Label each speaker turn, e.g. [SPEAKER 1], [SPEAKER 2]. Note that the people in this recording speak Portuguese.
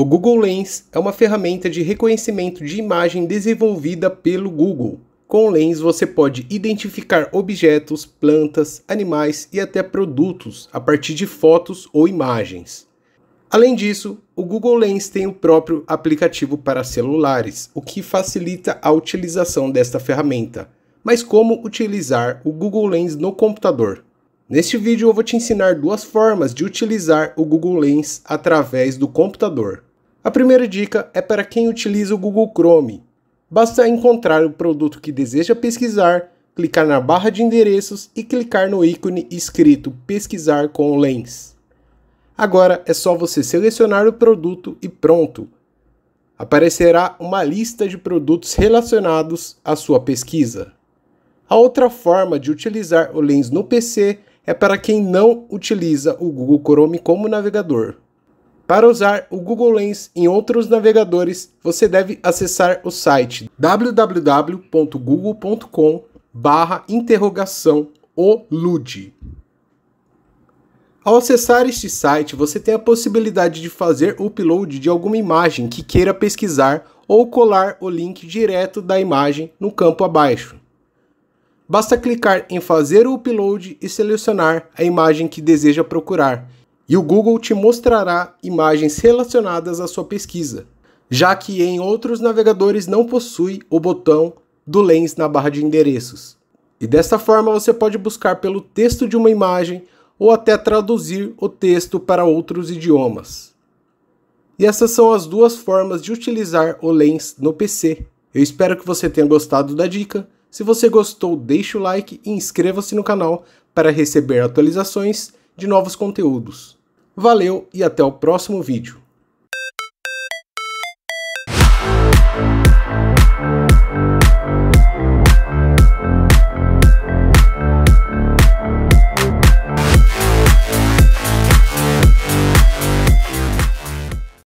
[SPEAKER 1] O Google Lens é uma ferramenta de reconhecimento de imagem desenvolvida pelo Google. Com o Lens você pode identificar objetos, plantas, animais e até produtos a partir de fotos ou imagens. Além disso, o Google Lens tem o próprio aplicativo para celulares, o que facilita a utilização desta ferramenta. Mas como utilizar o Google Lens no computador? Neste vídeo eu vou te ensinar duas formas de utilizar o Google Lens através do computador. A primeira dica é para quem utiliza o Google Chrome. Basta encontrar o produto que deseja pesquisar, clicar na barra de endereços e clicar no ícone escrito Pesquisar com Lens. Agora é só você selecionar o produto e pronto! Aparecerá uma lista de produtos relacionados à sua pesquisa. A outra forma de utilizar o Lens no PC é para quem não utiliza o Google Chrome como navegador. Para usar o Google Lens em outros navegadores, você deve acessar o site www.google.com barra interrogação Ao acessar este site, você tem a possibilidade de fazer o upload de alguma imagem que queira pesquisar ou colar o link direto da imagem no campo abaixo. Basta clicar em fazer o upload e selecionar a imagem que deseja procurar e o Google te mostrará imagens relacionadas à sua pesquisa, já que em outros navegadores não possui o botão do Lens na barra de endereços. E desta forma você pode buscar pelo texto de uma imagem ou até traduzir o texto para outros idiomas. E essas são as duas formas de utilizar o Lens no PC. Eu espero que você tenha gostado da dica. Se você gostou, deixe o like e inscreva-se no canal para receber atualizações de novos conteúdos. Valeu e até o próximo vídeo.